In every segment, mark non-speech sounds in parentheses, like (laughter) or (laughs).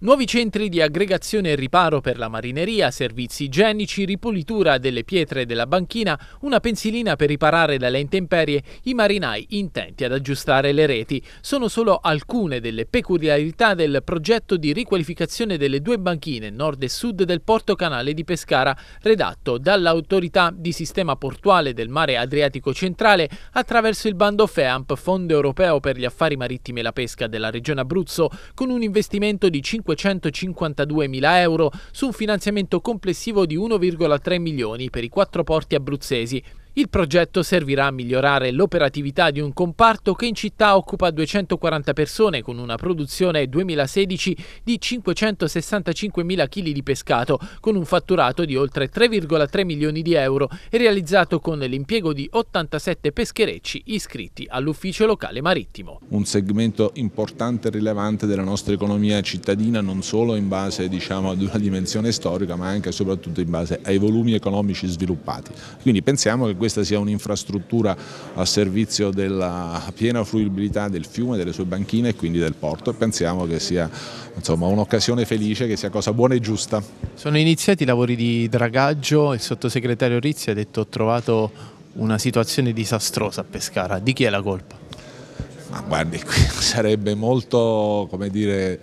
Nuovi centri di aggregazione e riparo per la marineria, servizi igienici, ripulitura delle pietre della banchina, una pensilina per riparare dalle intemperie, i marinai intenti ad aggiustare le reti. Sono solo alcune delle peculiarità del progetto di riqualificazione delle due banchine nord e sud del porto canale di Pescara, redatto dall'autorità di sistema portuale del mare Adriatico centrale attraverso il bando FEAMP, Fondo Europeo per gli Affari Marittimi e la Pesca della Regione Abruzzo, con un investimento di 5 552.000 euro su un finanziamento complessivo di 1,3 milioni per i quattro porti abruzzesi il progetto servirà a migliorare l'operatività di un comparto che in città occupa 240 persone con una produzione 2016 di 565.000 kg di pescato, con un fatturato di oltre 3,3 milioni di euro e realizzato con l'impiego di 87 pescherecci iscritti all'ufficio locale marittimo. Un segmento importante e rilevante della nostra economia cittadina non solo in base diciamo, ad una dimensione storica ma anche e soprattutto in base ai volumi economici sviluppati. Quindi pensiamo che questo questa sia un'infrastruttura a servizio della piena fruibilità del fiume, delle sue banchine e quindi del porto e pensiamo che sia un'occasione felice, che sia cosa buona e giusta. Sono iniziati i lavori di dragaggio, il sottosegretario Rizzi ha detto ho trovato una situazione disastrosa a Pescara, di chi è la colpa? Ma guardi, qui (laughs) sarebbe molto, come dire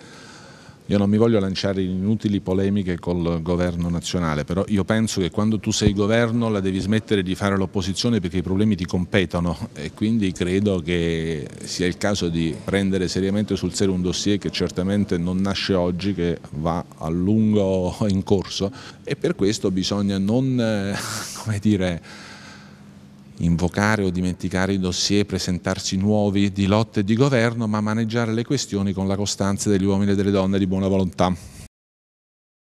io non mi voglio lanciare inutili polemiche col governo nazionale, però io penso che quando tu sei governo la devi smettere di fare l'opposizione perché i problemi ti competono e quindi credo che sia il caso di prendere seriamente sul serio un dossier che certamente non nasce oggi, che va a lungo in corso e per questo bisogna non, eh, (laughs) come dire, invocare o dimenticare i dossier, presentarsi nuovi di lotte di governo, ma maneggiare le questioni con la costanza degli uomini e delle donne di buona volontà.